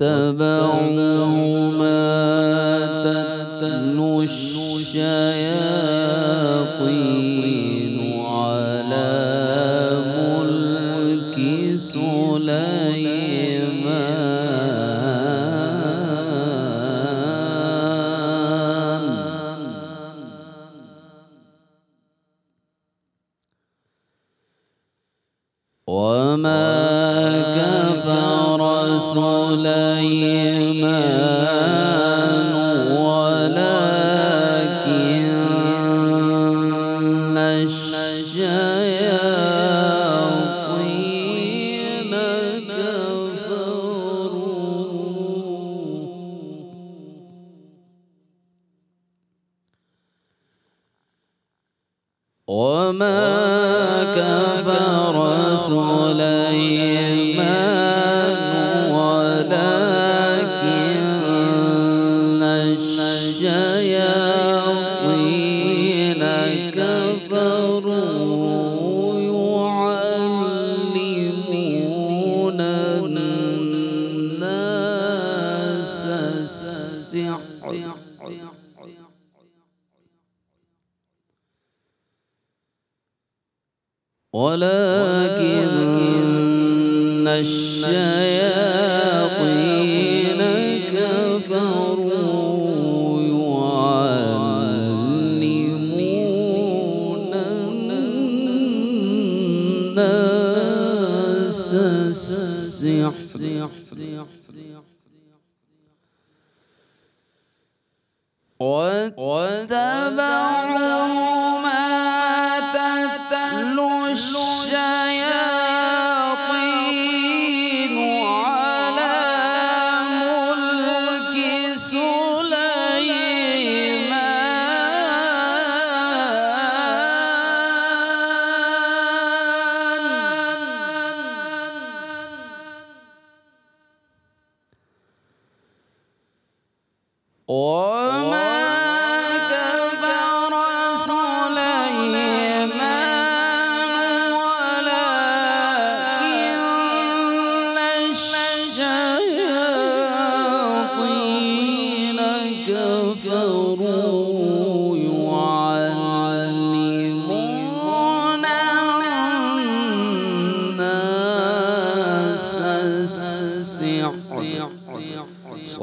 واتبعوا ما تتلو الشياطين على ملك سليمان وما سليمان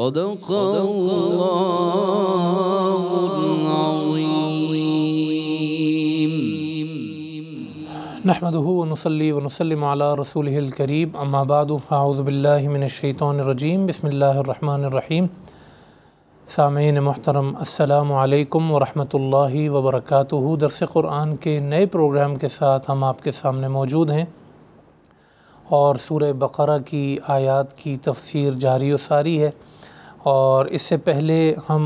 صدق الله العظيم نحمده ونصلي ونسلم على رسوله الكريم أما بعد فأعوذ بالله من الشيطان الرجيم بسم اللہ الرحمن الرحیم سامعین محترم السلام علیکم ورحمۃ اللہ وبرکاتہ درس قرآن کے نئے پروگرام کے ساتھ ہم آپ کے سامنے موجود ہیں اور سورہ بقرہ کی آیات کی تفسیر جاری و ساری ہے اور اس سے پہلے ہم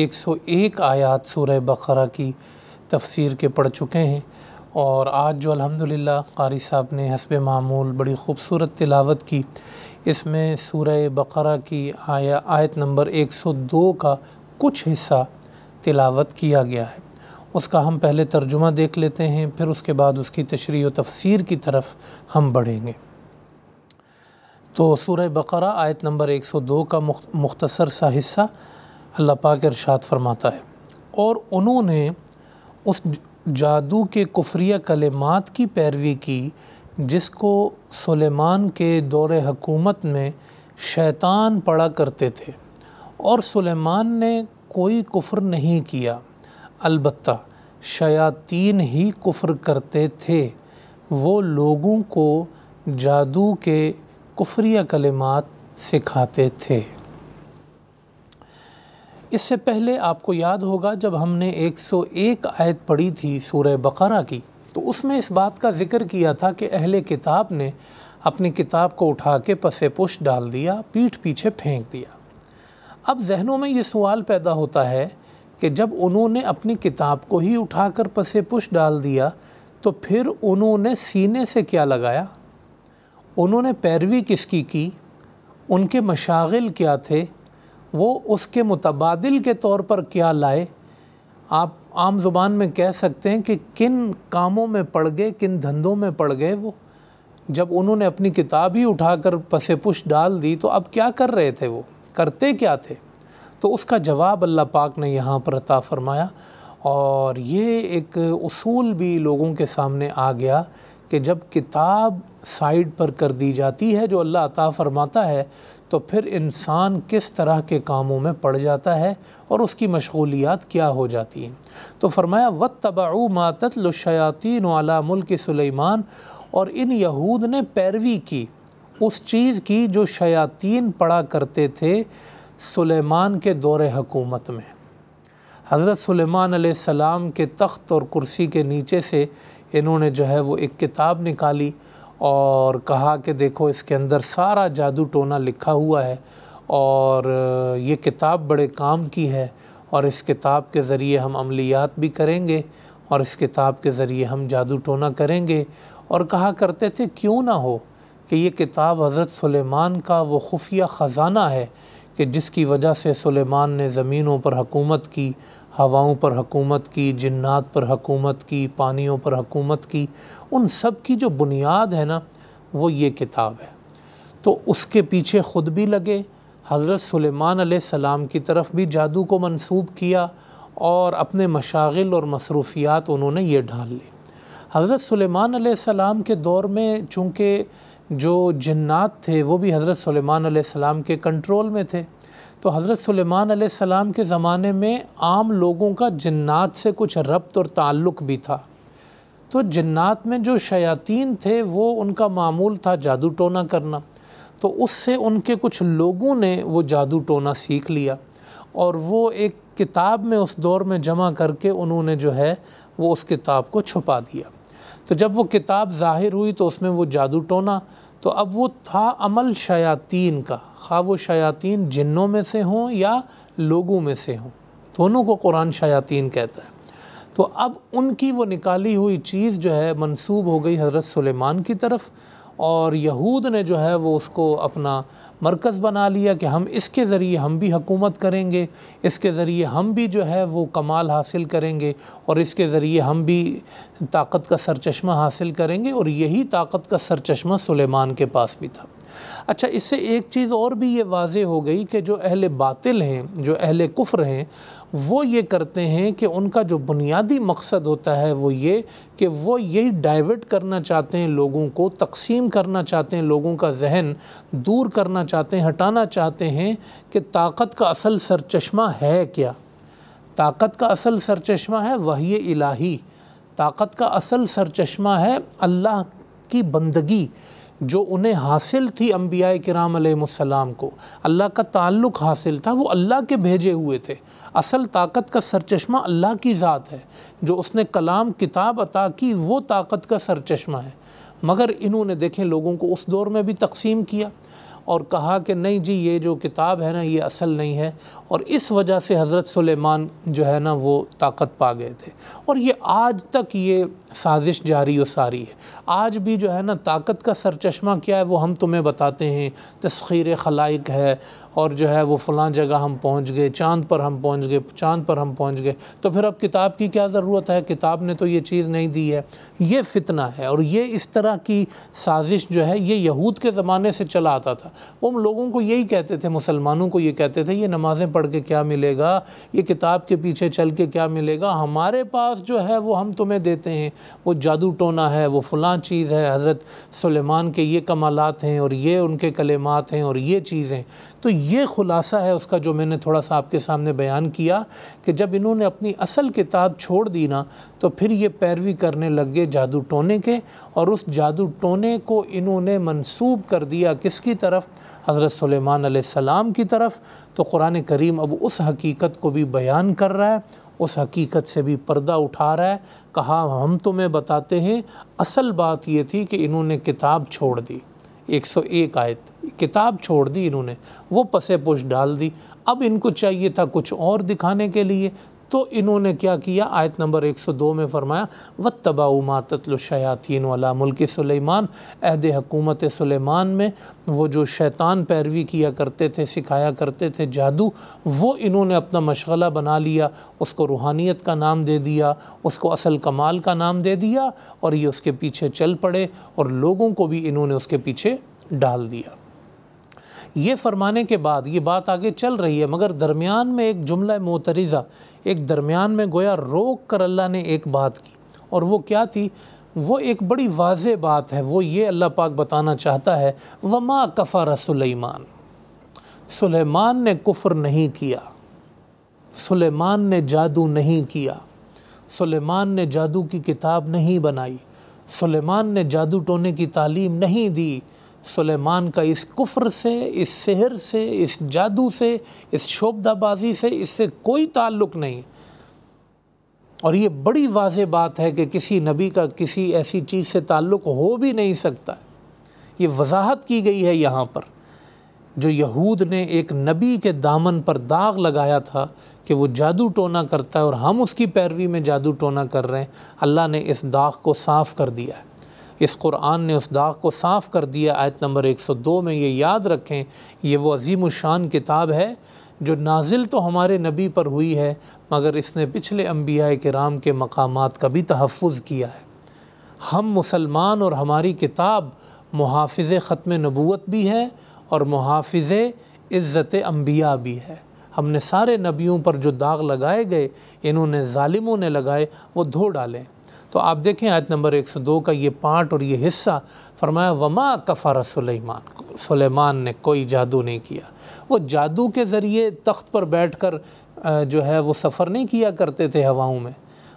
ایک سو ایک آیات سورہ بقرہ کی تفسیر کے پڑھ چکے ہیں اور آج جو الحمدللہ قاری صاحب نے حسب معمول بڑی خوبصورت تلاوت کی اس میں سورہ بقرہ کی آیا آیت نمبر ایک سو دو کا کچھ حصہ تلاوت کیا گیا ہے اس کا ہم پہلے ترجمہ دیکھ لیتے ہیں پھر اس کے بعد اس کی تشریح و تفسیر کی طرف ہم بڑھیں گے تو سورہ بقرہ آیت نمبر ایک سو دو کا مختصر سا حصہ اللہ پاک ارشاد فرماتا ہے اور انہوں نے اس جادو کے کفریہ کلمات کی پیروی کی جس کو سلیمان کے دور حکومت میں شیطان پڑا کرتے تھے اور سلیمان نے کوئی کفر نہیں کیا البتہ شیاطین ہی کفر کرتے تھے وہ لوگوں کو جادو کے کفریہ کلمات سکھاتے تھے اس سے پہلے آپ کو یاد ہوگا جب ہم نے ایک سو ایک آیت پڑھی تھی سورہ بقرہ کی تو اس میں اس بات کا ذکر کیا تھا کہ اہل کتاب نے اپنی کتاب کو اٹھا کے پسے پش ڈال دیا پیٹھ پیچھے پھینک دیا اب ذہنوں میں یہ سوال پیدا ہوتا ہے کہ جب انہوں نے اپنی کتاب کو ہی اٹھا کر پسے پش ڈال دیا تو پھر انہوں نے سینے سے کیا لگایا انہوں نے پیروی کس کی کی ان کے مشاغل کیا تھے وہ اس کے متبادل کے طور پر کیا لائے آپ عام زبان میں کہہ سکتے ہیں کہ کن کاموں میں پڑ گئے کن دھندوں میں پڑ گئے وہ جب انہوں نے اپنی کتاب ہی اٹھا کر پس پش ڈال دی تو اب کیا کر رہے تھے وہ کرتے کیا تھے تو اس کا جواب اللہ پاک نے یہاں پر عطا فرمایا اور یہ ایک اصول بھی لوگوں کے سامنے آ گیا کہ جب کتاب سائیڈ پر کر دی جاتی ہے جو اللہ عطا فرماتا ہے تو پھر انسان کس طرح کے کاموں میں پڑ جاتا ہے اور اس کی مشغولیات کیا ہو جاتی ہیں تو فرمایا تَتْلُ الشَّيَاطِينُ عَلَى ملک سلیمان اور ان یہود نے پیروی کی اس چیز کی جو شیاطین پڑا کرتے تھے سلیمان کے دور حکومت میں حضرت سلیمان علیہ السلام کے تخت اور کرسی کے نیچے سے انہوں نے جو ہے وہ ایک کتاب نکالی اور کہا کہ دیکھو اس کے اندر سارا جادو ٹونا لکھا ہوا ہے اور یہ کتاب بڑے کام کی ہے اور اس کتاب کے ذریعے ہم عملیات بھی کریں گے اور اس کتاب کے ذریعے ہم جادو ٹونا کریں گے اور کہا کرتے تھے کیوں نہ ہو کہ یہ کتاب حضرت سلیمان کا وہ خفیہ خزانہ ہے کہ جس کی وجہ سے سلیمان نے زمینوں پر حکومت کی ہواؤں پر حکومت کی جنات پر حکومت کی پانیوں پر حکومت کی ان سب کی جو بنیاد ہے نا وہ یہ کتاب ہے تو اس کے پیچھے خود بھی لگے حضرت سلیمان علیہ السلام کی طرف بھی جادو کو منسوب کیا اور اپنے مشاغل اور مصروفیات انہوں نے یہ ڈھال لی حضرت سلیمان علیہ السلام کے دور میں چونکہ جو جنات تھے وہ بھی حضرت سلیمان علیہ السلام کے کنٹرول میں تھے تو حضرت سلیمان علیہ السلام کے زمانے میں عام لوگوں کا جنات سے کچھ ربط اور تعلق بھی تھا تو جنات میں جو شیاطین تھے وہ ان کا معمول تھا جادو ٹونا کرنا تو اس سے ان کے کچھ لوگوں نے وہ جادو ٹونا سیکھ لیا اور وہ ایک کتاب میں اس دور میں جمع کر کے انہوں نے جو ہے وہ اس کتاب کو چھپا دیا تو جب وہ کتاب ظاہر ہوئی تو اس میں وہ جادو ٹونا تو اب وہ تھا عمل شیاطین کا خواہ و شیاطین جنوں میں سے ہوں یا لوگوں میں سے ہوں دونوں کو قرآن شیاطین کہتا ہے تو اب ان کی وہ نکالی ہوئی چیز جو ہے منسوب ہو گئی حضرت سلیمان کی طرف اور یہود نے جو ہے وہ اس کو اپنا مرکز بنا لیا کہ ہم اس کے ذریعے ہم بھی حکومت کریں گے اس کے ذریعے ہم بھی جو ہے وہ کمال حاصل کریں گے اور اس کے ذریعے ہم بھی طاقت کا سرچشمہ حاصل کریں گے اور یہی طاقت کا سرچشمہ سلیمان کے پاس بھی تھا اچھا اس سے ایک چیز اور بھی یہ واضح ہو گئی کہ جو اہل باطل ہیں جو اہل کفر ہیں وہ یہ کرتے ہیں کہ ان کا جو بنیادی مقصد ہوتا ہے وہ یہ کہ وہ یہی ڈائیورٹ کرنا چاہتے ہیں لوگوں کو تقسیم کرنا چاہتے ہیں لوگوں کا ذہن دور کرنا چاہتے ہیں ہٹانا چاہتے ہیں کہ طاقت کا اصل سرچشمہ ہے کیا طاقت کا اصل سرچشمہ ہے وحی الہی طاقت کا اصل سرچشمہ ہے اللہ کی بندگی جو انہیں حاصل تھی انبیاء کرام علیہ السلام کو اللہ کا تعلق حاصل تھا وہ اللہ کے بھیجے ہوئے تھے اصل طاقت کا سرچشمہ اللہ کی ذات ہے جو اس نے کلام کتاب عطا کی وہ طاقت کا سرچشمہ ہے مگر انہوں نے دیکھیں لوگوں کو اس دور میں بھی تقسیم کیا اور کہا کہ نہیں جی یہ جو کتاب ہے نا یہ اصل نہیں ہے اور اس وجہ سے حضرت سلیمان جو ہے نا وہ طاقت پا گئے تھے اور یہ آج تک یہ سازش جاری و ساری ہے آج بھی جو ہے نا طاقت کا سرچشمہ کیا ہے وہ ہم تمہیں بتاتے ہیں تسخیر خلائق ہے اور جو ہے وہ فلاں جگہ ہم پہنچ گئے چاند پر ہم پہنچ گئے چاند پر ہم پہنچ گئے تو پھر اب کتاب کی کیا ضرورت ہے کتاب نے تو یہ چیز نہیں دی ہے یہ فتنہ ہے اور یہ اس طرح کی سازش جو ہے یہ یہود کے زمانے سے چلا آتا تھا ہم لوگوں کو یہی کہتے تھے مسلمانوں کو یہ کہتے تھے یہ نمازیں پڑھ کے کیا ملے گا یہ کتاب کے پیچھے چل کے کیا ملے گا ہمارے پاس جو ہے وہ ہم تمہیں دیتے ہیں وہ جادو ٹونا ہے وہ فلاں چیز ہے حضرت سلیمان کے یہ کمالات ہیں اور یہ ان کے کلمات ہیں اور یہ چیزیں تو یہ خلاصہ ہے اس کا جو میں نے تھوڑا سا آپ کے سامنے بیان کیا کہ جب انہوں نے اپنی اصل کتاب چھوڑ دی نا تو پھر یہ پیروی کرنے لگ گئے جادو ٹونے کے اور اس جادو ٹونے کو انہوں نے منسوب کر دیا کس کی طرف حضرت سلیمان علیہ السلام کی طرف تو قرآن کریم اب اس حقیقت کو بھی بیان کر رہا ہے اس حقیقت سے بھی پردہ اٹھا رہا ہے کہا ہم تمہیں بتاتے ہیں اصل بات یہ تھی کہ انہوں نے کتاب چھوڑ دی ایک سو ایک آیت کتاب چھوڑ دی انہوں نے وہ پسے پوش ڈال دی اب ان کو چاہیے تھا کچھ اور دکھانے کے لیے تو انہوں نے کیا کیا آیت نمبر ایک سو دو میں فرمایا وَتَّبَعُوا مَا تَتْلُ شَيَاتِينُ عَلَى مُلْكِ سلیمان عہد حکومت سلیمان میں وہ جو شیطان پیروی کیا کرتے تھے سکھایا کرتے تھے جادو وہ انہوں نے اپنا مشغلہ بنا لیا اس کو روحانیت کا نام دے دیا اس کو اصل کمال کا نام دے دیا اور یہ اس کے پیچھے چل پڑے اور لوگوں کو بھی انہوں نے اس کے پیچھے ڈال دیا یہ فرمانے کے بعد یہ بات آگے چل رہی ہے مگر درمیان میں ایک جملہ معترضہ ایک درمیان میں گویا روک کر اللہ نے ایک بات کی اور وہ کیا تھی وہ ایک بڑی واضح بات ہے وہ یہ اللہ پاک بتانا چاہتا ہے وما کفر سلیمان سلیمان نے کفر نہیں کیا سلیمان نے جادو نہیں کیا سلیمان نے جادو کی کتاب نہیں بنائی سلیمان نے جادو ٹونے کی تعلیم نہیں دی سلیمان کا اس کفر سے اس سحر سے اس جادو سے اس شعبدہ بازی سے اس سے کوئی تعلق نہیں اور یہ بڑی واضح بات ہے کہ کسی نبی کا کسی ایسی چیز سے تعلق ہو بھی نہیں سکتا یہ وضاحت کی گئی ہے یہاں پر جو یہود نے ایک نبی کے دامن پر داغ لگایا تھا کہ وہ جادو ٹونا کرتا ہے اور ہم اس کی پیروی میں جادو ٹونا کر رہے ہیں اللہ نے اس داغ کو صاف کر دیا ہے اس قرآن نے اس داغ کو صاف کر دیا آیت نمبر ایک سو دو میں یہ یاد رکھیں یہ وہ عظیم الشان کتاب ہے جو نازل تو ہمارے نبی پر ہوئی ہے مگر اس نے پچھلے انبیاء کرام کے مقامات کا بھی تحفظ کیا ہے ہم مسلمان اور ہماری کتاب محافظ ختم نبوت بھی ہے اور محافظ عزت انبیاء بھی ہے ہم نے سارے نبیوں پر جو داغ لگائے گئے انہوں نے ظالموں نے لگائے وہ دھو ڈالیں تو آپ دیکھیں آیت نمبر ایک سو دو کا یہ پارٹ اور یہ حصہ فرمایا وما کفر سلیمان سلیمان نے کوئی جادو نہیں کیا وہ جادو کے ذریعے تخت پر بیٹھ کر جو ہے وہ سفر نہیں کیا کرتے تھے ہواؤں میں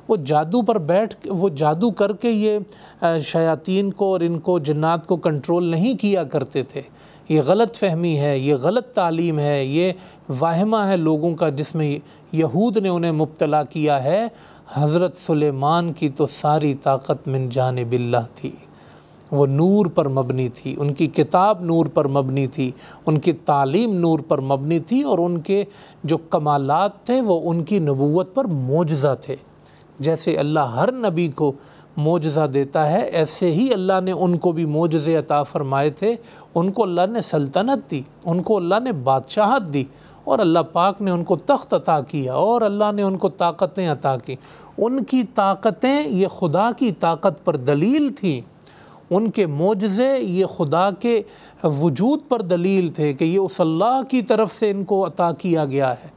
وہ جادو پر بیٹھ وہ جادو کر کے یہ شیاطین کو اور ان کو جنات کو کنٹرول نہیں کیا کرتے تھے یہ غلط فہمی ہے یہ غلط تعلیم ہے یہ واہمہ ہے لوگوں کا جس میں یہود نے انہیں مبتلا کیا ہے حضرت سلیمان کی تو ساری طاقت من جانب اللہ تھی وہ نور پر مبنی تھی ان کی کتاب نور پر مبنی تھی ان کی تعلیم نور پر مبنی تھی اور ان کے جو کمالات تھے وہ ان کی نبوت پر موجزہ تھے جیسے اللہ ہر نبی کو معجزہ دیتا ہے ایسے ہی اللہ نے ان کو بھی موجزے عطا فرمائے تھے ان کو اللہ نے سلطنت دی ان کو اللہ نے بادشاہت دی اور اللہ پاک نے ان کو تخت عطا کیا اور اللہ نے ان کو طاقتیں عطا کی ان کی طاقتیں یہ خدا کی طاقت پر دلیل تھیں ان کے معجزے یہ خدا کے وجود پر دلیل تھے کہ یہ اس اللہ کی طرف سے ان کو عطا کیا گیا ہے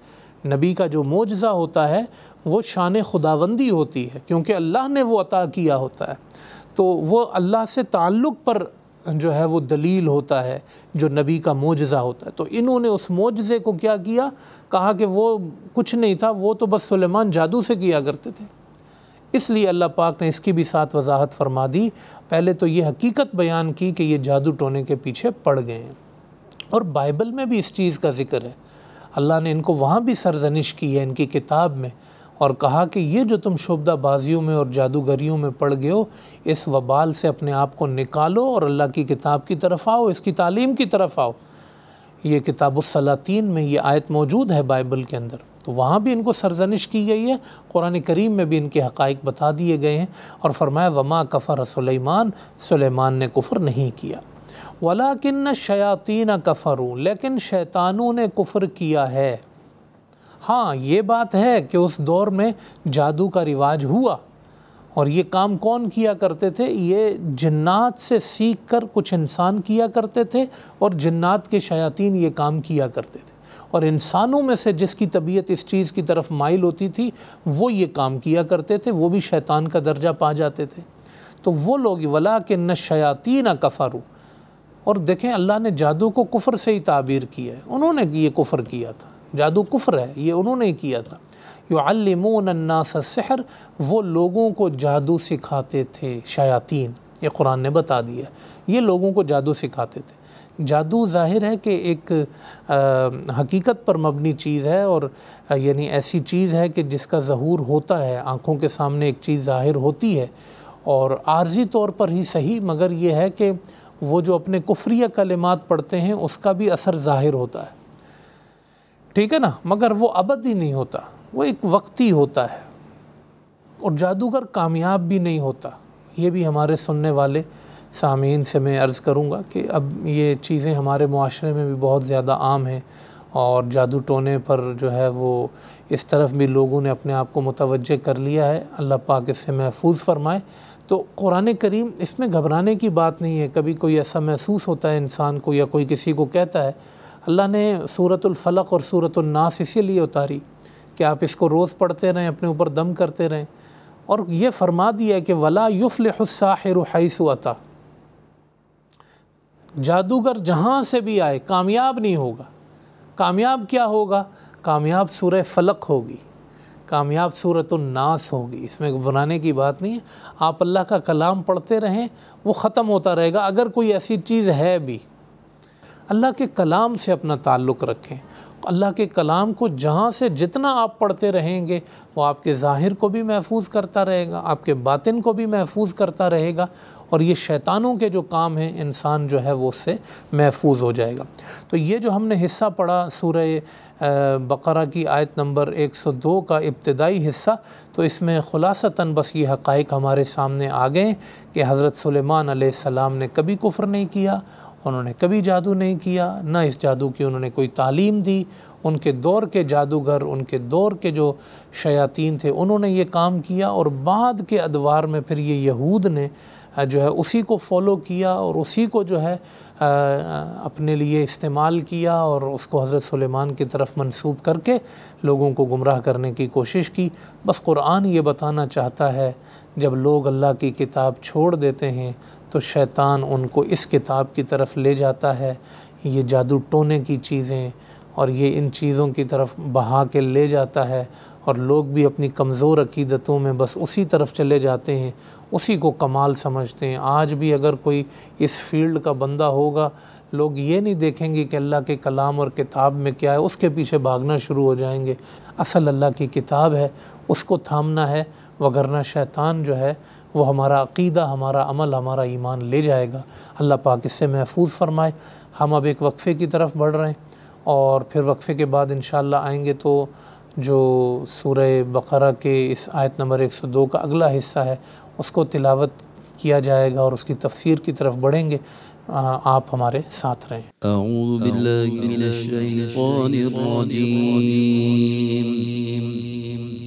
نبی کا جو معجزہ ہوتا ہے وہ شان خداوندی ہوتی ہے کیونکہ اللہ نے وہ عطا کیا ہوتا ہے تو وہ اللہ سے تعلق پر جو ہے وہ دلیل ہوتا ہے جو نبی کا معجزہ ہوتا ہے تو انہوں نے اس معجزے کو کیا کیا کہا کہ وہ کچھ نہیں تھا وہ تو بس سلیمان جادو سے کیا کرتے تھے اس لیے اللہ پاک نے اس کی بھی ساتھ وضاحت فرما دی پہلے تو یہ حقیقت بیان کی کہ یہ جادو ٹونے کے پیچھے پڑ گئے ہیں اور بائبل میں بھی اس چیز کا ذکر ہے اللہ نے ان کو وہاں بھی سرزنش کی ہے ان کی کتاب میں اور کہا کہ یہ جو تم شبدہ بازیوں میں اور جادوگریوں میں پڑھ گئے ہو اس وبال سے اپنے آپ کو نکالو اور اللہ کی کتاب کی طرف آؤ اس کی تعلیم کی طرف آؤ یہ کتاب السلاطین میں یہ آیت موجود ہے بائبل کے اندر تو وہاں بھی ان کو سرزنش کی گئی ہے قرآن کریم میں بھی ان کے حقائق بتا دیے گئے ہیں اور فرمایا وما کفر سلیمان سلیمان نے کفر نہیں کیا ولاکن شیاطین کفرو لیکن شیطانوں نے کفر کیا ہے ہاں یہ بات ہے کہ اس دور میں جادو کا رواج ہوا اور یہ کام کون کیا کرتے تھے یہ جنات سے سیکھ کر کچھ انسان کیا کرتے تھے اور جنات کے شیاطین یہ کام کیا کرتے تھے اور انسانوں میں سے جس کی طبیعت اس چیز کی طرف مائل ہوتی تھی وہ یہ کام کیا کرتے تھے وہ بھی شیطان کا درجہ پا جاتے تھے تو وہ لوگ ولا شیاطین شاطین اکفرو اور دیکھیں اللہ نے جادو کو کفر سے ہی تعبیر کیا ہے انہوں نے یہ کفر کیا تھا جادو کفر ہے یہ انہوں نے کیا تھا یعلمون الناس السحر وہ لوگوں کو جادو سکھاتے تھے شیاطین یہ قرآن نے بتا دیا یہ لوگوں کو جادو سکھاتے تھے جادو ظاہر ہے کہ ایک حقیقت پر مبنی چیز ہے اور یعنی ایسی چیز ہے کہ جس کا ظہور ہوتا ہے آنکھوں کے سامنے ایک چیز ظاہر ہوتی ہے اور عارضی طور پر ہی صحیح مگر یہ ہے کہ وہ جو اپنے کفریہ کلمات پڑھتے ہیں اس کا بھی اثر ظاہر ہوتا ہے ٹھیک ہے نا مگر وہ ہی نہیں ہوتا وہ ایک وقتی ہوتا ہے اور جادوگر کامیاب بھی نہیں ہوتا یہ بھی ہمارے سننے والے سامعین سے میں عرض کروں گا کہ اب یہ چیزیں ہمارے معاشرے میں بھی بہت زیادہ عام ہیں اور جادو ٹونے پر جو ہے وہ اس طرف بھی لوگوں نے اپنے آپ کو متوجہ کر لیا ہے اللہ پاک اس سے محفوظ فرمائے تو قرآن کریم اس میں گھبرانے کی بات نہیں ہے کبھی کوئی ایسا محسوس ہوتا ہے انسان کو یا کوئی کسی کو کہتا ہے اللہ نے صورت الفلق اور صورت الناس اسی لیے اتاری کہ آپ اس کو روز پڑھتے رہیں اپنے اوپر دم کرتے رہیں اور یہ فرما دیا ہے کہ ولا يُفْلِحُ السَّاحِرُ حَيْسُ حایث عطا جادوگر جہاں سے بھی آئے کامیاب نہیں ہوگا کامیاب کیا ہوگا کامیاب سورہ فلق ہوگی کامیاب صورت الناس ہوگی اس میں بنانے کی بات نہیں ہے آپ اللہ کا کلام پڑھتے رہیں وہ ختم ہوتا رہے گا اگر کوئی ایسی چیز ہے بھی اللہ کے کلام سے اپنا تعلق رکھیں اللہ کے کلام کو جہاں سے جتنا آپ پڑھتے رہیں گے وہ آپ کے ظاہر کو بھی محفوظ کرتا رہے گا آپ کے باطن کو بھی محفوظ کرتا رہے گا اور یہ شیطانوں کے جو کام ہیں انسان جو ہے وہ اس سے محفوظ ہو جائے گا تو یہ جو ہم نے حصہ پڑھا سورہ بقرہ کی آیت نمبر ایک سو دو کا ابتدائی حصہ تو اس میں خلاصتاً بس یہ حقائق ہمارے سامنے آ گئے کہ حضرت سلیمان علیہ السلام نے کبھی کفر نہیں کیا انہوں نے کبھی جادو نہیں کیا نہ اس جادو کی انہوں نے کوئی تعلیم دی ان کے دور کے جادوگر ان کے دور کے جو شیاطین تھے انہوں نے یہ کام کیا اور بعد کے ادوار میں پھر یہ یہود نے جو ہے اسی کو فالو کیا اور اسی کو جو ہے اپنے لیے استعمال کیا اور اس کو حضرت سلیمان کی طرف منسوب کر کے لوگوں کو گمراہ کرنے کی کوشش کی بس قرآن یہ بتانا چاہتا ہے جب لوگ اللہ کی کتاب چھوڑ دیتے ہیں تو شیطان ان کو اس کتاب کی طرف لے جاتا ہے یہ جادو ٹونے کی چیزیں اور یہ ان چیزوں کی طرف بہا کے لے جاتا ہے اور لوگ بھی اپنی کمزور عقیدتوں میں بس اسی طرف چلے جاتے ہیں اسی کو کمال سمجھتے ہیں آج بھی اگر کوئی اس فیلڈ کا بندہ ہوگا لوگ یہ نہیں دیکھیں گے کہ اللہ کے کلام اور کتاب میں کیا ہے اس کے پیچھے بھاگنا شروع ہو جائیں گے اصل اللہ کی کتاب ہے اس کو تھامنا ہے وگرنہ شیطان جو ہے وہ ہمارا عقیدہ ہمارا عمل ہمارا ایمان لے جائے گا اللہ پاک اس سے محفوظ فرمائے ہم اب ایک وقفے کی طرف بڑھ رہے ہیں اور پھر وقفے کے بعد انشاءاللہ آئیں گے تو جو سورہ بقرہ کے اس آیت نمبر 102 کا اگلا حصہ ہے اس کو تلاوت کیا جائے گا اور اس کی تفسیر کی طرف بڑھیں گے آپ ہمارے ساتھ رہیں اعوذ باللہ من الشیطان الرجیم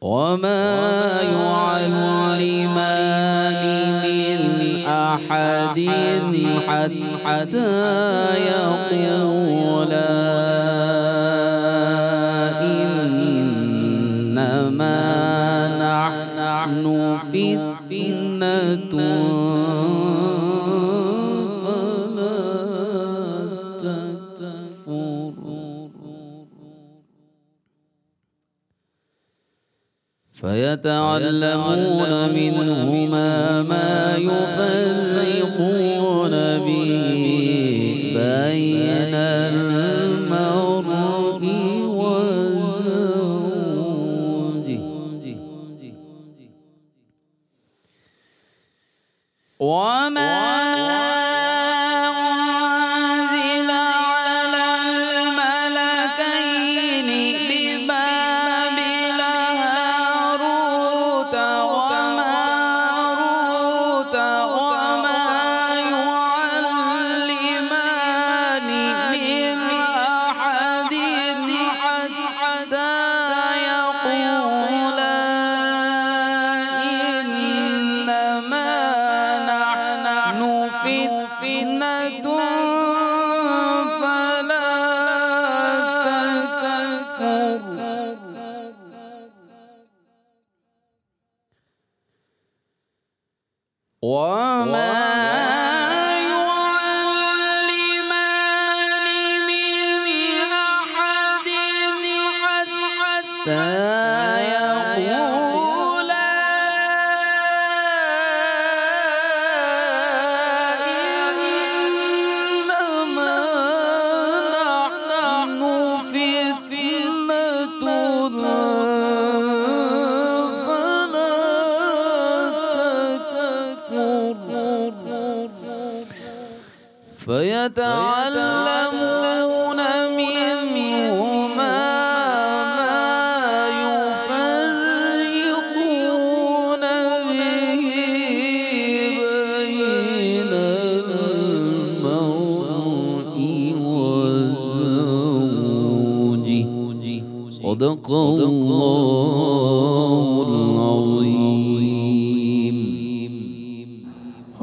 وما يعلمان من أحد حتى يرى ويتعلمون منهما ما يفرقون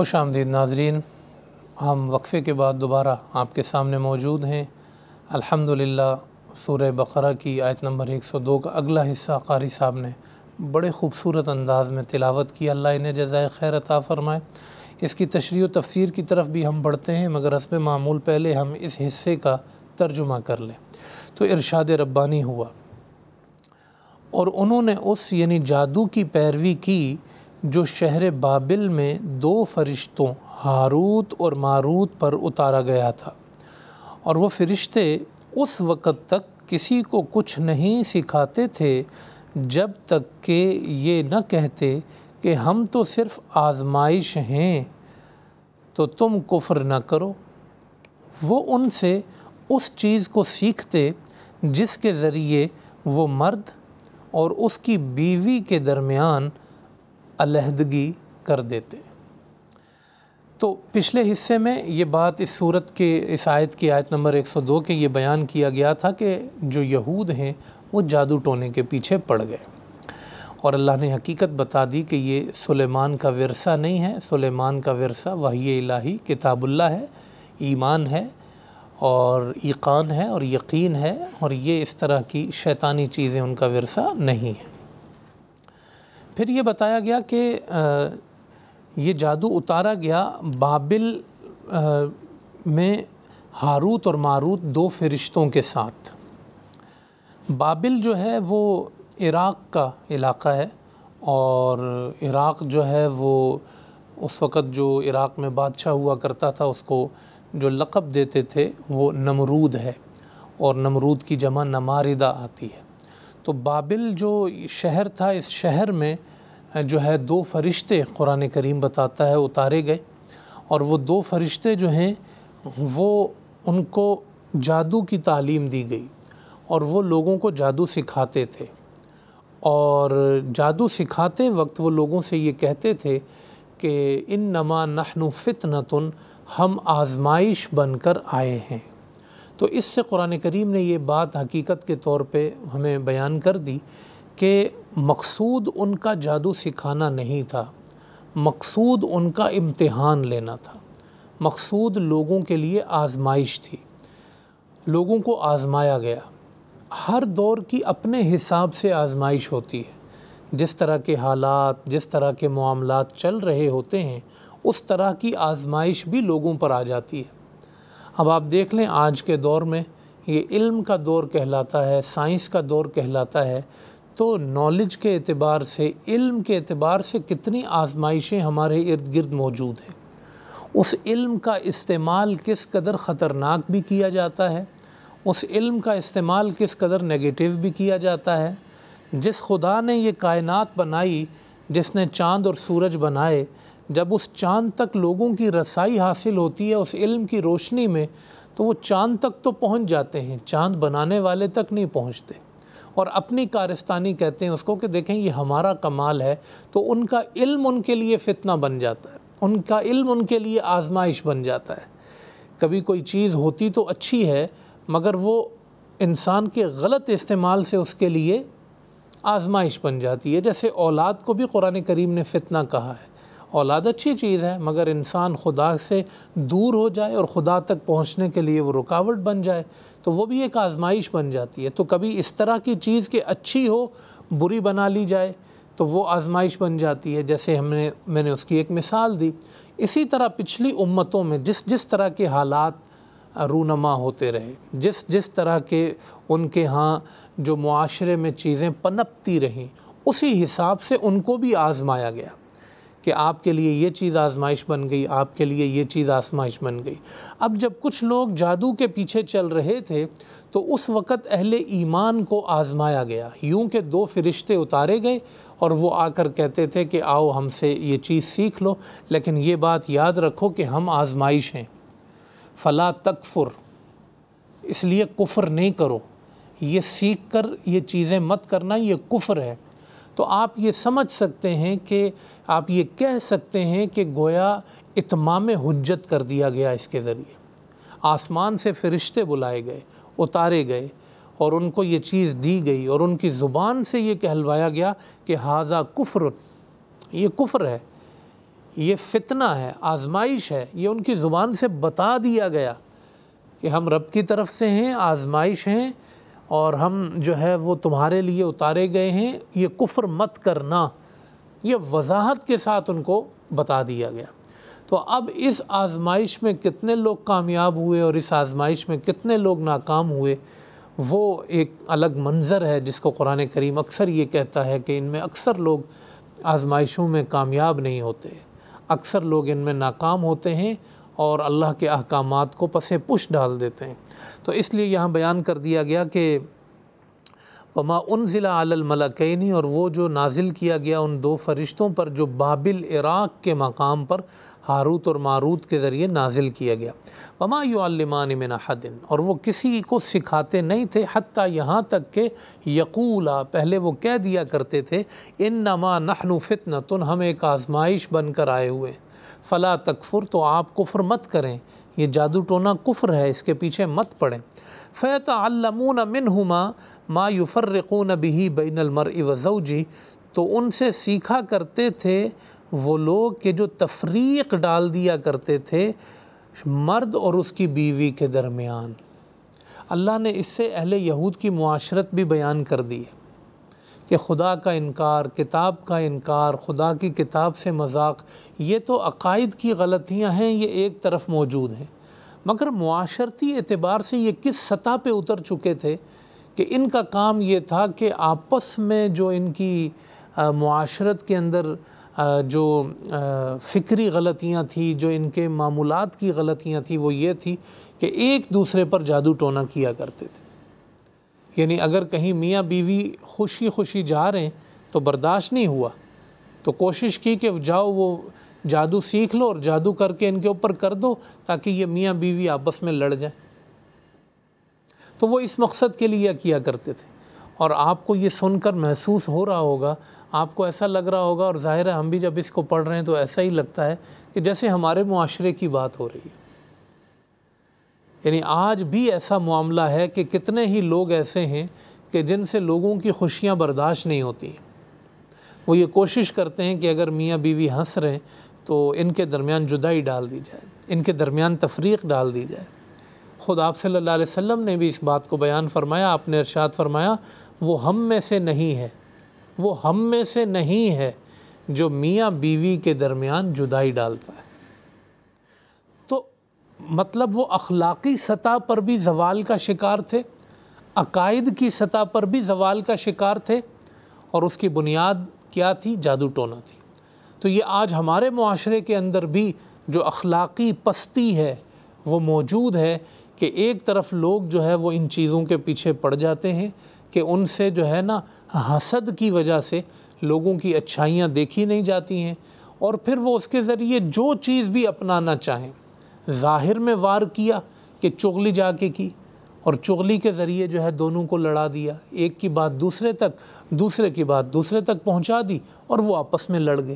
خوش آمدید ناظرین ہم وقفے کے بعد دوبارہ آپ کے سامنے موجود ہیں الحمدللہ سورہ بقرہ کی آیت نمبر 102 کا اگلا حصہ قاری صاحب نے بڑے خوبصورت انداز میں تلاوت کی اللہ انہیں جزائے خیر عطا فرمائے اس کی تشریح و تفسیر کی طرف بھی ہم بڑھتے ہیں مگر حسب معمول پہلے ہم اس حصے کا ترجمہ کر لیں تو ارشاد ربانی ہوا اور انہوں نے اس یعنی جادو کی پیروی کی جو شہر بابل میں دو فرشتوں ہاروت اور ماروت پر اتارا گیا تھا اور وہ فرشتے اس وقت تک کسی کو کچھ نہیں سکھاتے تھے جب تک کہ یہ نہ کہتے کہ ہم تو صرف آزمائش ہیں تو تم کفر نہ کرو وہ ان سے اس چیز کو سیکھتے جس کے ذریعے وہ مرد اور اس کی بیوی کے درمیان علیحدگی کر دیتے تو پچھلے حصے میں یہ بات اس صورت کے اس آیت کی آیت نمبر ایک سو دو کے یہ بیان کیا گیا تھا کہ جو یہود ہیں وہ جادو ٹونے کے پیچھے پڑ گئے اور اللہ نے حقیقت بتا دی کہ یہ سلیمان کا ورثہ نہیں ہے سلیمان کا ورثہ وحی الہی کتاب اللہ ہے ایمان ہے اور ایقان ہے اور یقین ہے اور یہ اس طرح کی شیطانی چیزیں ان کا ورثہ نہیں ہے پھر یہ بتایا گیا کہ یہ جادو اتارا گیا بابل میں ہاروت اور ماروت دو فرشتوں کے ساتھ بابل جو ہے وہ عراق کا علاقہ ہے اور عراق جو ہے وہ اس وقت جو عراق میں بادشاہ ہوا کرتا تھا اس کو جو لقب دیتے تھے وہ نمرود ہے اور نمرود کی جمع نماردہ آتی ہے تو بابل جو شہر تھا اس شہر میں جو ہے دو فرشتے قرآن کریم بتاتا ہے اتارے گئے اور وہ دو فرشتے جو ہیں وہ ان کو جادو کی تعلیم دی گئی اور وہ لوگوں کو جادو سکھاتے تھے اور جادو سکھاتے وقت وہ لوگوں سے یہ کہتے تھے کہ ان نما فتنتن ہم آزمائش بن کر آئے ہیں تو اس سے قرآن کریم نے یہ بات حقیقت کے طور پہ ہمیں بیان کر دی کہ مقصود ان کا جادو سکھانا نہیں تھا مقصود ان کا امتحان لینا تھا مقصود لوگوں کے لیے آزمائش تھی لوگوں کو آزمایا گیا ہر دور کی اپنے حساب سے آزمائش ہوتی ہے جس طرح کے حالات جس طرح کے معاملات چل رہے ہوتے ہیں اس طرح کی آزمائش بھی لوگوں پر آ جاتی ہے اب آپ دیکھ لیں آج کے دور میں یہ علم کا دور کہلاتا ہے سائنس کا دور کہلاتا ہے تو نالج کے اعتبار سے علم کے اعتبار سے کتنی آزمائشیں ہمارے ارد گرد موجود ہیں اس علم کا استعمال کس قدر خطرناک بھی کیا جاتا ہے اس علم کا استعمال کس قدر نیگیٹیو بھی کیا جاتا ہے جس خدا نے یہ کائنات بنائی جس نے چاند اور سورج بنائے جب اس چاند تک لوگوں کی رسائی حاصل ہوتی ہے اس علم کی روشنی میں تو وہ چاند تک تو پہنچ جاتے ہیں چاند بنانے والے تک نہیں پہنچتے اور اپنی کارستانی کہتے ہیں اس کو کہ دیکھیں یہ ہمارا کمال ہے تو ان کا علم ان کے لیے فتنہ بن جاتا ہے ان کا علم ان کے لیے آزمائش بن جاتا ہے کبھی کوئی چیز ہوتی تو اچھی ہے مگر وہ انسان کے غلط استعمال سے اس کے لیے آزمائش بن جاتی ہے جیسے اولاد کو بھی قرآن کریم نے فتنہ کہا ہے اولاد اچھی چیز ہے مگر انسان خدا سے دور ہو جائے اور خدا تک پہنچنے کے لیے وہ رکاوٹ بن جائے تو وہ بھی ایک آزمائش بن جاتی ہے تو کبھی اس طرح کی چیز کے اچھی ہو بری بنا لی جائے تو وہ آزمائش بن جاتی ہے جیسے ہم نے میں نے اس کی ایک مثال دی اسی طرح پچھلی امتوں میں جس جس طرح کے حالات رونما ہوتے رہے جس جس طرح کے ان کے ہاں جو معاشرے میں چیزیں پنپتی رہیں اسی حساب سے ان کو بھی آزمایا گیا کہ آپ کے لیے یہ چیز آزمائش بن گئی آپ کے لیے یہ چیز آزمائش بن گئی اب جب کچھ لوگ جادو کے پیچھے چل رہے تھے تو اس وقت اہل ایمان کو آزمایا گیا یوں کہ دو فرشتے اتارے گئے اور وہ آ کر کہتے تھے کہ آؤ ہم سے یہ چیز سیکھ لو لیکن یہ بات یاد رکھو کہ ہم آزمائش ہیں فلا تکفر اس لیے کفر نہیں کرو یہ سیکھ کر یہ چیزیں مت کرنا یہ کفر ہے تو آپ یہ سمجھ سکتے ہیں کہ آپ یہ کہہ سکتے ہیں کہ گویا اتمام حجت کر دیا گیا اس کے ذریعے آسمان سے فرشتے بلائے گئے اتارے گئے اور ان کو یہ چیز دی گئی اور ان کی زبان سے یہ کہلوایا گیا کہ حاضہ کفر یہ کفر ہے یہ فتنہ ہے آزمائش ہے یہ ان کی زبان سے بتا دیا گیا کہ ہم رب کی طرف سے ہیں آزمائش ہیں اور ہم جو ہے وہ تمہارے لیے اتارے گئے ہیں یہ کفر مت کرنا یہ وضاحت کے ساتھ ان کو بتا دیا گیا تو اب اس آزمائش میں کتنے لوگ کامیاب ہوئے اور اس آزمائش میں کتنے لوگ ناکام ہوئے وہ ایک الگ منظر ہے جس کو قرآن کریم اکثر یہ کہتا ہے کہ ان میں اکثر لوگ آزمائشوں میں کامیاب نہیں ہوتے اکثر لوگ ان میں ناکام ہوتے ہیں اور اللہ کے احکامات کو پسے پش ڈال دیتے ہیں تو اس لیے یہاں بیان کر دیا گیا کہ وما ان ضلع الملکینی اور وہ جو نازل کیا گیا ان دو فرشتوں پر جو بابل عراق کے مقام پر ہاروت اور معروت کے ذریعے نازل کیا گیا وما یو من دن اور وہ کسی کو سکھاتے نہیں تھے حتیٰ یہاں تک کہ یقولا پہلے وہ کہہ دیا کرتے تھے ان نما نہ ہم ایک آزمائش بن کر آئے ہوئے فلا تکفر تو آپ کفر مت کریں یہ جادو ٹونا کفر ہے اس کے پیچھے مت پڑیں فَيَتَعَلَّمُونَ مِنْهُمَا مَا يُفَرِّقُونَ بِهِ بَيْنَ الْمَرْءِ وَزَوْجِ بین تو ان سے سیکھا کرتے تھے وہ لوگ کہ جو تفریق ڈال دیا کرتے تھے مرد اور اس کی بیوی کے درمیان اللہ نے اس سے اہل یہود کی معاشرت بھی بیان کر دی ہے کہ خدا کا انکار کتاب کا انکار خدا کی کتاب سے مذاق یہ تو عقائد کی غلطیاں ہیں یہ ایک طرف موجود ہیں مگر معاشرتی اعتبار سے یہ کس سطح پہ اتر چکے تھے کہ ان کا کام یہ تھا کہ آپس میں جو ان کی معاشرت کے اندر جو فکری غلطیاں تھی جو ان کے معمولات کی غلطیاں تھیں وہ یہ تھی کہ ایک دوسرے پر جادو ٹونا کیا کرتے تھے یعنی اگر کہیں میاں بیوی خوشی خوشی جا رہے ہیں تو برداشت نہیں ہوا تو کوشش کی کہ جاؤ وہ جادو سیکھ لو اور جادو کر کے ان کے اوپر کر دو تاکہ یہ میاں بیوی آپس میں لڑ جائیں تو وہ اس مقصد کے لیے کیا کرتے تھے اور آپ کو یہ سن کر محسوس ہو رہا ہوگا آپ کو ایسا لگ رہا ہوگا اور ظاہر ہے ہم بھی جب اس کو پڑھ رہے ہیں تو ایسا ہی لگتا ہے کہ جیسے ہمارے معاشرے کی بات ہو رہی ہے یعنی آج بھی ایسا معاملہ ہے کہ کتنے ہی لوگ ایسے ہیں کہ جن سے لوگوں کی خوشیاں برداشت نہیں ہوتی وہ یہ کوشش کرتے ہیں کہ اگر میاں بیوی ہنس رہے ہیں تو ان کے درمیان جدائی ڈال دی جائے ان کے درمیان تفریق ڈال دی جائے خود آپ صلی اللہ علیہ وسلم نے بھی اس بات کو بیان فرمایا آپ نے ارشاد فرمایا وہ ہم میں سے نہیں ہے وہ ہم میں سے نہیں ہے جو میاں بیوی کے درمیان جدائی ڈالتا ہے مطلب وہ اخلاقی سطح پر بھی زوال کا شکار تھے عقائد کی سطح پر بھی زوال کا شکار تھے اور اس کی بنیاد کیا تھی جادو ٹونا تھی تو یہ آج ہمارے معاشرے کے اندر بھی جو اخلاقی پستی ہے وہ موجود ہے کہ ایک طرف لوگ جو ہے وہ ان چیزوں کے پیچھے پڑ جاتے ہیں کہ ان سے جو ہے نا حسد کی وجہ سے لوگوں کی اچھائیاں دیکھی نہیں جاتی ہیں اور پھر وہ اس کے ذریعے جو چیز بھی اپنانا چاہیں ظاہر میں وار کیا کہ چغلی جا کے کی اور چغلی کے ذریعے جو ہے دونوں کو لڑا دیا ایک کی بات دوسرے تک دوسرے کی بات دوسرے تک پہنچا دی اور وہ آپس میں لڑ گئے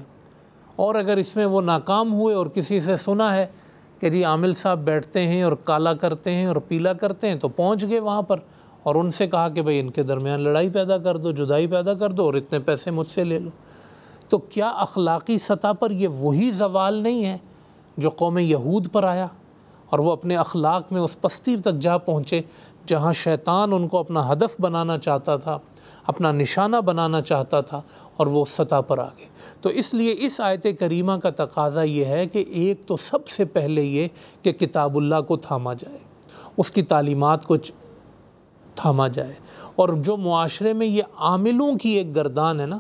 اور اگر اس میں وہ ناکام ہوئے اور کسی سے سنا ہے کہ جی عامل صاحب بیٹھتے ہیں اور کالا کرتے ہیں اور پیلا کرتے ہیں تو پہنچ گئے وہاں پر اور ان سے کہا کہ بھئی ان کے درمیان لڑائی پیدا کر دو جدائی پیدا کر دو اور اتنے پیسے مجھ سے لے لو تو کیا اخلاقی سطح پر یہ وہی زوال نہیں ہے جو قوم یہود پر آیا اور وہ اپنے اخلاق میں اس پستی تک جا پہنچے جہاں شیطان ان کو اپنا ہدف بنانا چاہتا تھا اپنا نشانہ بنانا چاہتا تھا اور وہ سطح پر آ گئے تو اس لیے اس آیت کریمہ کا تقاضا یہ ہے کہ ایک تو سب سے پہلے یہ کہ کتاب اللہ کو تھاما جائے اس کی تعلیمات کو تھاما جائے اور جو معاشرے میں یہ عاملوں کی ایک گردان ہے نا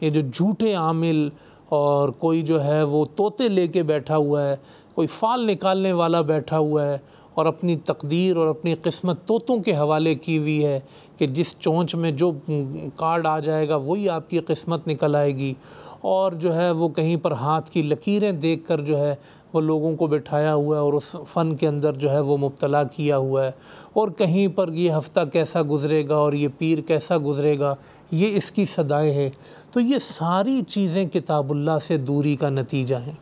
یہ جو جھوٹے عامل اور کوئی جو ہے وہ طوطے لے کے بیٹھا ہوا ہے کوئی فال نکالنے والا بیٹھا ہوا ہے اور اپنی تقدیر اور اپنی قسمت طوطوں کے حوالے کی ہوئی ہے کہ جس چونچ میں جو کارڈ آ جائے گا وہی آپ کی قسمت نکل آئے گی اور جو ہے وہ کہیں پر ہاتھ کی لکیریں دیکھ کر جو ہے وہ لوگوں کو بٹھایا ہوا ہے اور اس فن کے اندر جو ہے وہ مبتلا کیا ہوا ہے اور کہیں پر یہ ہفتہ کیسا گزرے گا اور یہ پیر کیسا گزرے گا یہ اس کی صدائیں ہیں تو یہ ساری چیزیں کتاب اللہ سے دوری کا نتیجہ ہیں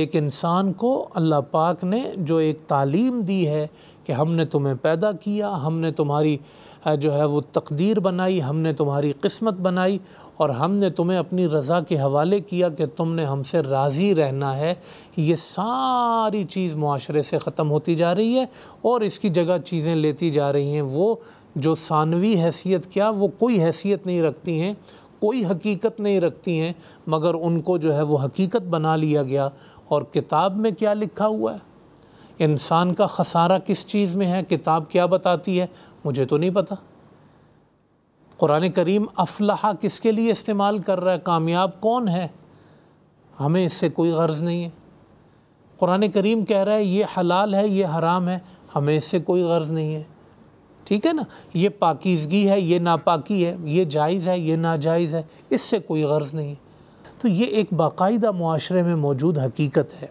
ایک انسان کو اللہ پاک نے جو ایک تعلیم دی ہے کہ ہم نے تمہیں پیدا کیا ہم نے تمہاری جو ہے وہ تقدیر بنائی ہم نے تمہاری قسمت بنائی اور ہم نے تمہیں اپنی رضا کے حوالے کیا کہ تم نے ہم سے راضی رہنا ہے یہ ساری چیز معاشرے سے ختم ہوتی جا رہی ہے اور اس کی جگہ چیزیں لیتی جا رہی ہیں وہ جو ثانوی حیثیت کیا وہ کوئی حیثیت نہیں رکھتی ہیں کوئی حقیقت نہیں رکھتی ہیں مگر ان کو جو ہے وہ حقیقت بنا لیا گیا اور کتاب میں کیا لکھا ہوا ہے انسان کا خسارہ کس چیز میں ہے کتاب کیا بتاتی ہے مجھے تو نہیں پتہ قرآن کریم افلاحہ کس کے لیے استعمال کر رہا ہے کامیاب کون ہے ہمیں اس سے کوئی غرض نہیں ہے قرآن کریم کہہ رہا ہے یہ حلال ہے یہ حرام ہے ہمیں اس سے کوئی غرض نہیں ہے ٹھیک ہے نا یہ پاکیزگی ہے یہ ناپاکی ہے یہ جائز ہے یہ ناجائز ہے اس سے کوئی غرض نہیں ہے تو یہ ایک باقاعدہ معاشرے میں موجود حقیقت ہے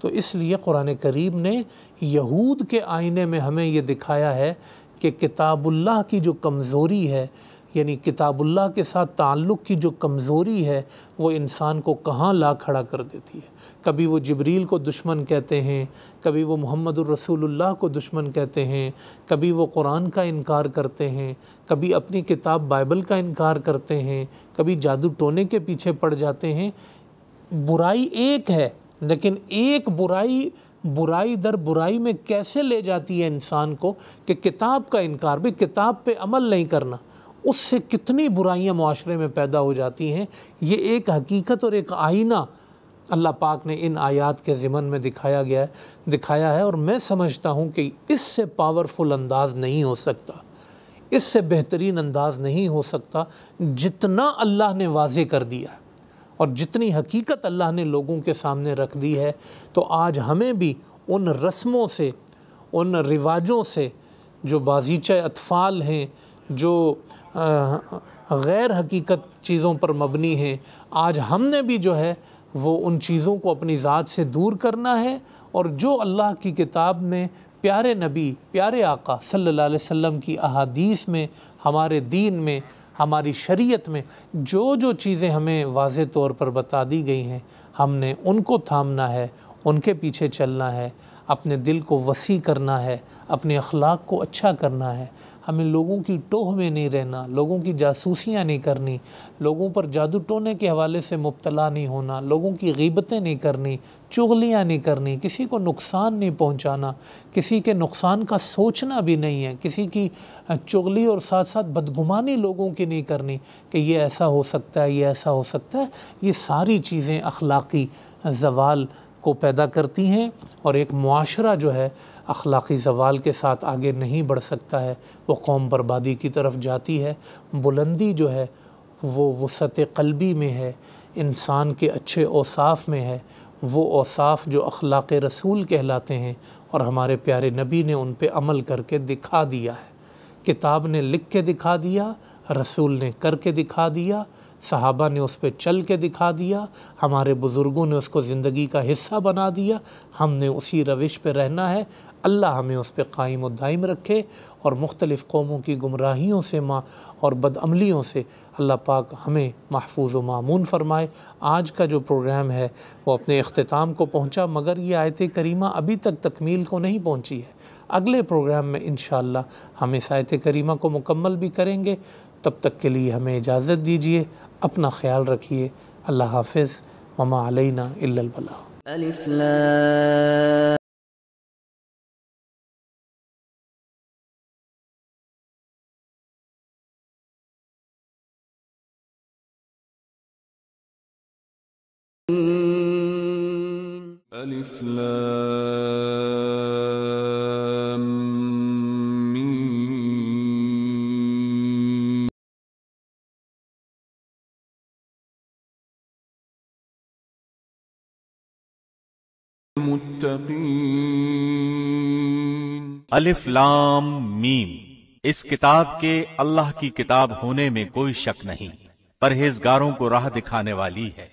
تو اس لیے قرآن کریم نے یہود کے آئینے میں ہمیں یہ دکھایا ہے کہ کتاب اللہ کی جو کمزوری ہے یعنی کتاب اللہ کے ساتھ تعلق کی جو کمزوری ہے وہ انسان کو کہاں لا کھڑا کر دیتی ہے کبھی وہ جبریل کو دشمن کہتے ہیں کبھی وہ محمد الرسول اللہ کو دشمن کہتے ہیں کبھی وہ قرآن کا انکار کرتے ہیں کبھی اپنی کتاب بائبل کا انکار کرتے ہیں کبھی جادو ٹونے کے پیچھے پڑ جاتے ہیں برائی ایک ہے لیکن ایک برائی برائی در برائی میں کیسے لے جاتی ہے انسان کو کہ کتاب کا انکار بھی کتاب پہ عمل نہیں کرنا اس سے کتنی برائیاں معاشرے میں پیدا ہو جاتی ہیں یہ ایک حقیقت اور ایک آئینہ اللہ پاک نے ان آیات کے ضمن میں دکھایا گیا ہے دکھایا ہے اور میں سمجھتا ہوں کہ اس سے پاورفل انداز نہیں ہو سکتا اس سے بہترین انداز نہیں ہو سکتا جتنا اللہ نے واضح کر دیا ہے اور جتنی حقیقت اللہ نے لوگوں کے سامنے رکھ دی ہے تو آج ہمیں بھی ان رسموں سے ان رواجوں سے جو بازیچہ اطفال ہیں جو غیر حقیقت چیزوں پر مبنی ہیں آج ہم نے بھی جو ہے وہ ان چیزوں کو اپنی ذات سے دور کرنا ہے اور جو اللہ کی کتاب میں پیارے نبی پیارے آقا صلی اللہ علیہ وسلم کی احادیث میں ہمارے دین میں ہماری شریعت میں جو جو چیزیں ہمیں واضح طور پر بتا دی گئی ہیں ہم نے ان کو تھامنا ہے ان کے پیچھے چلنا ہے اپنے دل کو وسیع کرنا ہے اپنے اخلاق کو اچھا کرنا ہے ہمیں لوگوں کی ٹوہ میں نہیں رہنا لوگوں کی جاسوسیاں نہیں کرنی لوگوں پر جادو ٹونے کے حوالے سے مبتلا نہیں ہونا لوگوں کی غیبتیں نہیں کرنی چغلیاں نہیں کرنی کسی کو نقصان نہیں پہنچانا کسی کے نقصان کا سوچنا بھی نہیں ہے کسی کی چغلی اور ساتھ ساتھ بدگمانی لوگوں کی نہیں کرنی کہ یہ ایسا ہو سکتا ہے یہ ایسا ہو سکتا ہے یہ ساری چیزیں اخلاقی زوال کو پیدا کرتی ہیں اور ایک معاشرہ جو ہے اخلاقی زوال کے ساتھ آگے نہیں بڑھ سکتا ہے وہ قوم بربادی کی طرف جاتی ہے بلندی جو ہے وہ وسط قلبی میں ہے انسان کے اچھے اوصاف میں ہے وہ اوصاف جو اخلاق رسول کہلاتے ہیں اور ہمارے پیارے نبی نے ان پہ عمل کر کے دکھا دیا ہے کتاب نے لکھ کے دکھا دیا رسول نے کر کے دکھا دیا صحابہ نے اس پہ چل کے دکھا دیا ہمارے بزرگوں نے اس کو زندگی کا حصہ بنا دیا ہم نے اسی روش پہ رہنا ہے اللہ ہمیں اس پہ قائم و دائم رکھے اور مختلف قوموں کی گمراہیوں سے ماں اور بدعملیوں سے اللہ پاک ہمیں محفوظ و معمون فرمائے آج کا جو پروگرام ہے وہ اپنے اختتام کو پہنچا مگر یہ آیت کریمہ ابھی تک تکمیل کو نہیں پہنچی ہے اگلے پروگرام میں انشاءاللہ ہم اس آیت کریمہ کو مکمل بھی کریں گے تب تک کے لیے ہمیں اجازت دیجیے اپنا خیال رکھیے اللہ حافظ وما علینا الا البلاء الف لام الف لام میم اس کتاب کے اللہ کی کتاب ہونے میں کوئی شک نہیں پرہیزگاروں کو راہ دکھانے والی ہے